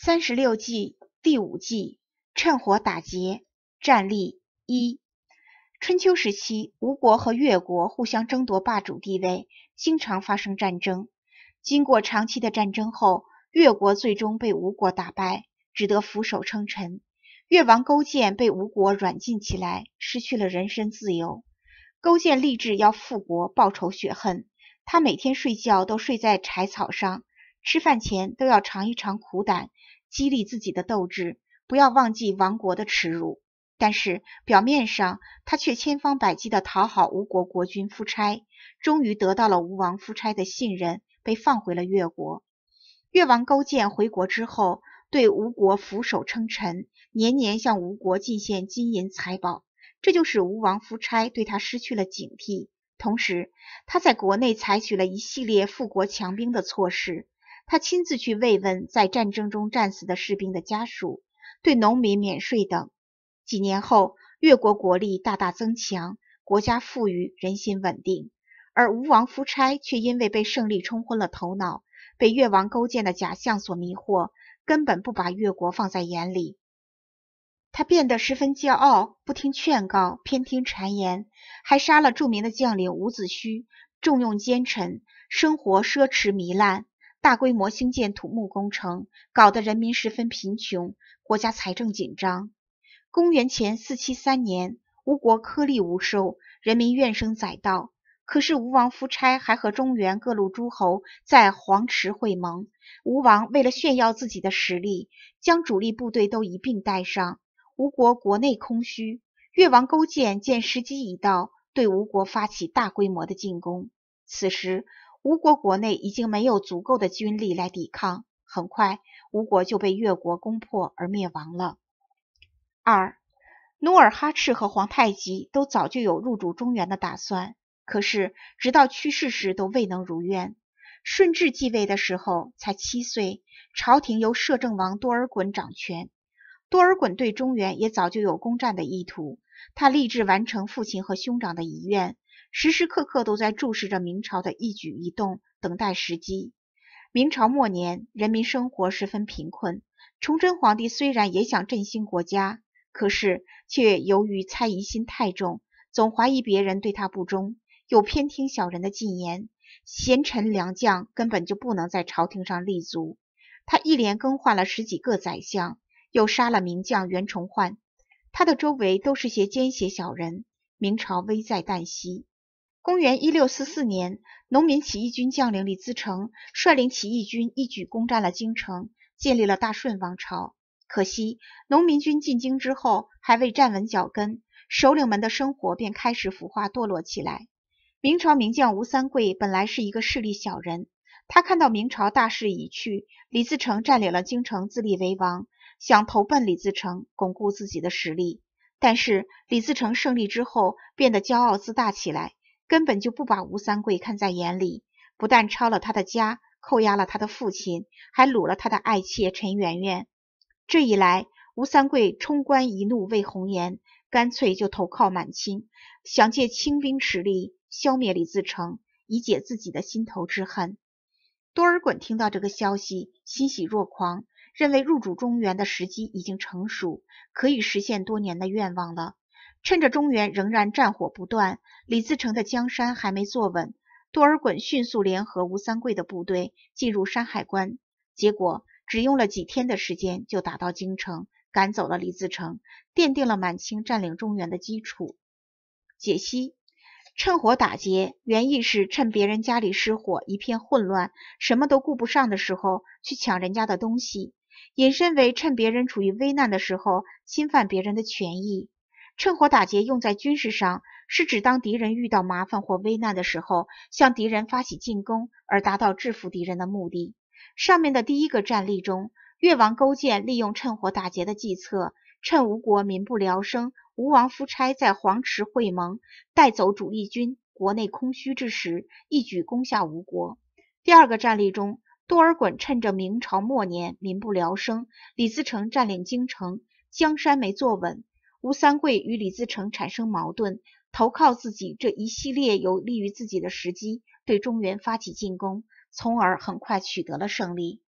三十六计第五计趁火打劫，战例一。春秋时期，吴国和越国互相争夺霸主地位，经常发生战争。经过长期的战争后，越国最终被吴国打败，只得俯首称臣。越王勾践被吴国软禁起来，失去了人身自由。勾践立志要复国报仇雪恨，他每天睡觉都睡在柴草上。吃饭前都要尝一尝苦胆，激励自己的斗志，不要忘记亡国的耻辱。但是表面上他却千方百计地讨好吴国国君夫差，终于得到了吴王夫差的信任，被放回了越国。越王勾践回国之后，对吴国俯首称臣，年年向吴国进献金银财宝，这就使吴王夫差对他失去了警惕。同时，他在国内采取了一系列富国强兵的措施。他亲自去慰问在战争中战死的士兵的家属，对农民免税等。几年后，越国国力大大增强，国家富裕，人心稳定。而吴王夫差却因为被胜利冲昏了头脑，被越王勾践的假象所迷惑，根本不把越国放在眼里。他变得十分骄傲，不听劝告，偏听谗言，还杀了著名的将领伍子胥，重用奸臣，生活奢侈糜烂。大规模兴建土木工程，搞得人民十分贫穷，国家财政紧张。公元前四七三年，吴国颗粒无收，人民怨声载道。可是吴王夫差还和中原各路诸侯在黄池会盟。吴王为了炫耀自己的实力，将主力部队都一并带上。吴国国内空虚，越王勾践见时机已到，对吴国发起大规模的进攻。此时。吴国国内已经没有足够的军力来抵抗，很快吴国就被越国攻破而灭亡了。二，努尔哈赤和皇太极都早就有入主中原的打算，可是直到去世时都未能如愿。顺治继位的时候才七岁，朝廷由摄政王多尔衮掌权，多尔衮对中原也早就有攻占的意图，他立志完成父亲和兄长的遗愿。时时刻刻都在注视着明朝的一举一动，等待时机。明朝末年，人民生活十分贫困。崇祯皇帝虽然也想振兴国家，可是却由于猜疑心太重，总怀疑别人对他不忠，又偏听小人的进言，贤臣良将根本就不能在朝廷上立足。他一连更换了十几个宰相，又杀了名将袁崇焕，他的周围都是些奸邪小人。明朝危在旦夕。公元一六四四年，农民起义军将领李自成率领起义军一举攻占了京城，建立了大顺王朝。可惜，农民军进京之后还未站稳脚跟，首领们的生活便开始腐化堕落起来。明朝名将吴三桂本来是一个势利小人，他看到明朝大势已去，李自成占领了京城，自立为王，想投奔李自成，巩固自己的实力。但是，李自成胜利之后变得骄傲自大起来。根本就不把吴三桂看在眼里，不但抄了他的家，扣押了他的父亲，还掳了他的爱妾陈圆圆。这一来，吴三桂冲冠一怒为红颜，干脆就投靠满清，想借清兵实力消灭李自成，以解自己的心头之恨。多尔衮听到这个消息，欣喜若狂，认为入主中原的时机已经成熟，可以实现多年的愿望了。趁着中原仍然战火不断，李自成的江山还没坐稳，多尔衮迅速联合吴三桂的部队进入山海关，结果只用了几天的时间就打到京城，赶走了李自成，奠定了满清占领中原的基础。解析：趁火打劫，原意是趁别人家里失火，一片混乱，什么都顾不上的时候去抢人家的东西，引申为趁别人处于危难的时候侵犯别人的权益。趁火打劫用在军事上是指当敌人遇到麻烦或危难的时候，向敌人发起进攻而达到制服敌人的目的。上面的第一个战例中，越王勾践利用趁火打劫的计策，趁吴国民不聊生，吴王夫差在黄池会盟带走主力军，国内空虚之时，一举攻下吴国。第二个战例中，多尔衮趁着明朝末年民不聊生，李自成占领京城，江山没坐稳。吴三桂与李自成产生矛盾，投靠自己这一系列有利于自己的时机，对中原发起进攻，从而很快取得了胜利。